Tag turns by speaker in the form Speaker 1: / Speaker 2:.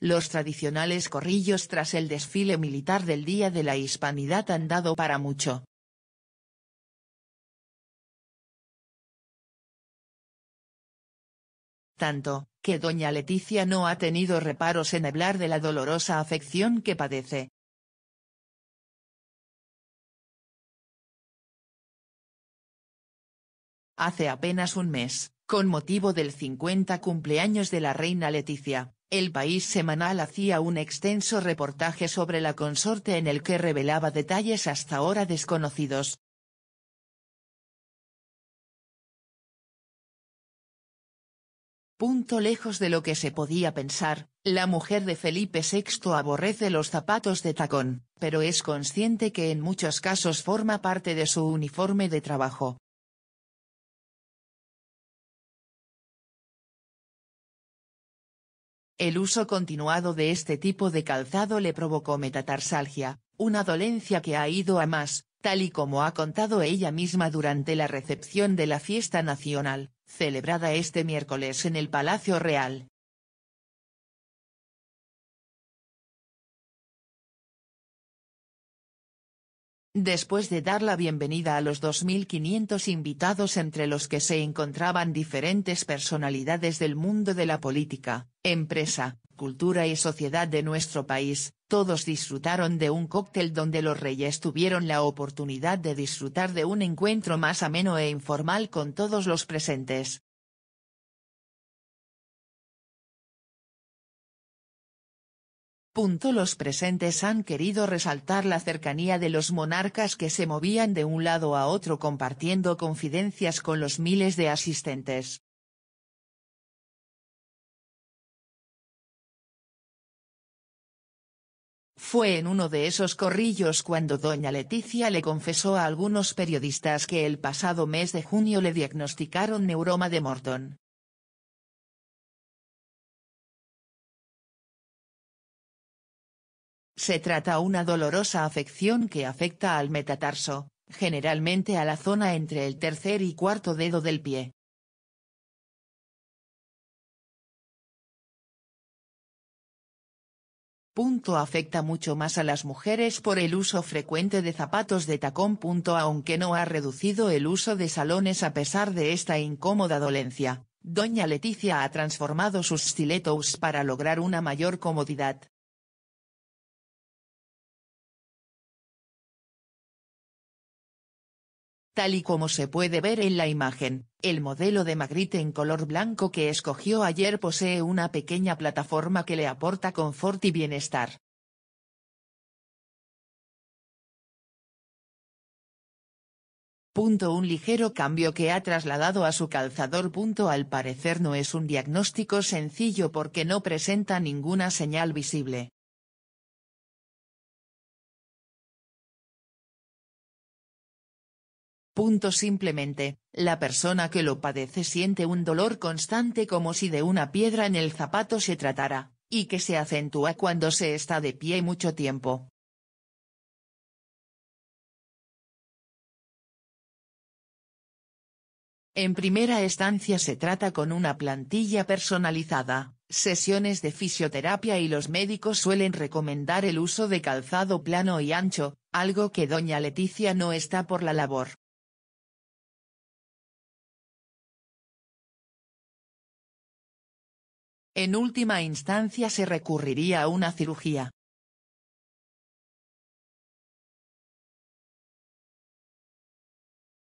Speaker 1: Los tradicionales corrillos tras el desfile militar del Día de la Hispanidad han dado
Speaker 2: para mucho. Tanto, que doña Leticia no ha tenido reparos en hablar de la dolorosa afección que padece. Hace apenas un
Speaker 1: mes, con motivo del 50 cumpleaños de la reina Leticia, el País Semanal hacía un extenso reportaje sobre la consorte en el que revelaba detalles hasta
Speaker 2: ahora desconocidos. Punto lejos de lo que se podía pensar, la
Speaker 1: mujer de Felipe VI aborrece los zapatos de tacón, pero es consciente que en muchos
Speaker 2: casos forma parte de su uniforme de trabajo. El uso continuado
Speaker 1: de este tipo de calzado le provocó metatarsalgia, una dolencia que ha ido a más, tal y como ha contado ella misma durante la recepción de la fiesta nacional,
Speaker 2: celebrada este miércoles en el Palacio Real. Después de dar la bienvenida a los 2.500 invitados entre los que se encontraban
Speaker 1: diferentes personalidades del mundo de la política, empresa, cultura y sociedad de nuestro país, todos disfrutaron de un cóctel donde los reyes tuvieron la oportunidad de disfrutar de un encuentro más ameno e informal con todos los presentes,
Speaker 2: Punto los presentes han querido resaltar la cercanía de los monarcas
Speaker 1: que se movían de un lado a otro compartiendo confidencias con los miles de
Speaker 2: asistentes. Fue en uno de esos corrillos cuando doña Leticia
Speaker 1: le confesó a algunos periodistas que el pasado mes de junio le diagnosticaron neuroma
Speaker 2: de Morton. Se trata una dolorosa afección que afecta al metatarso, generalmente a la zona entre el tercer y cuarto dedo del pie. Punto afecta mucho más a las mujeres por el uso frecuente de zapatos
Speaker 1: de tacón. Punto aunque no ha reducido el uso de salones a pesar de esta incómoda dolencia, doña Leticia ha transformado sus stilettos para lograr una mayor
Speaker 2: comodidad. Tal y como se puede ver en la imagen, el modelo
Speaker 1: de Magritte en color blanco que escogió ayer posee una pequeña plataforma que le aporta
Speaker 2: confort y bienestar. un ligero cambio que ha trasladado a su calzador.
Speaker 1: Punto al parecer no es un diagnóstico sencillo porque no presenta ninguna
Speaker 2: señal visible. Punto simplemente, la persona que lo padece
Speaker 1: siente un dolor constante como si de una piedra en el zapato se tratara, y que se
Speaker 2: acentúa cuando se está de pie mucho tiempo. En primera
Speaker 1: estancia se trata con una plantilla personalizada, sesiones de fisioterapia y los médicos suelen recomendar el uso de calzado plano y ancho, algo que doña
Speaker 2: Leticia no está por la labor. En última instancia se recurriría a una cirugía.